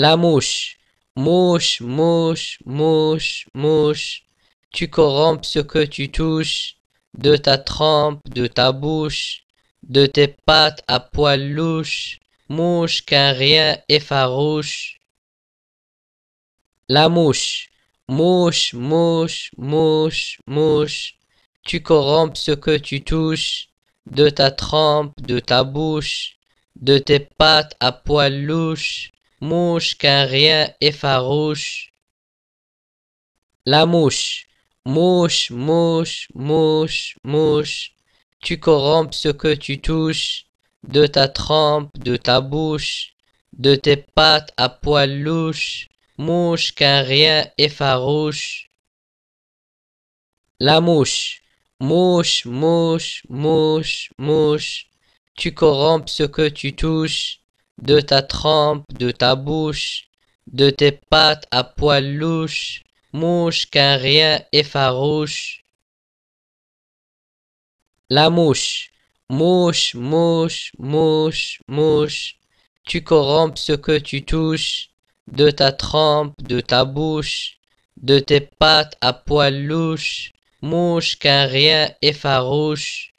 La mouche. Mouche, mouche, mouche, mouche. Tu corrompes ce que tu touches. De ta trempe, de ta bouche. De tes pattes à poil louche. Mouche qu'un rien effarouche. La mouche. Mouche, mouche, mouche, mouche. Tu corrompes ce que tu touches. De ta trempe, de ta bouche. De tes pattes à poil louche. Mouche qu'un rien effarouche. La mouche. Mouche, mouche, mouche, mouche. Tu corrompes ce que tu touches. De ta trempe, de ta bouche. De tes pattes à poils louches Mouche qu'un rien effarouche. La mouche. Mouche, mouche, mouche, mouche. Tu corrompes ce que tu touches de ta trempe, de ta bouche, de tes pattes à poils louches, mouche qu'un rien effarouche. La mouche, mouche, mouche, mouche, mouche, tu corrompes ce que tu touches, de ta trempe, de ta bouche, de tes pattes à poils louches, mouche qu'un rien effarouche.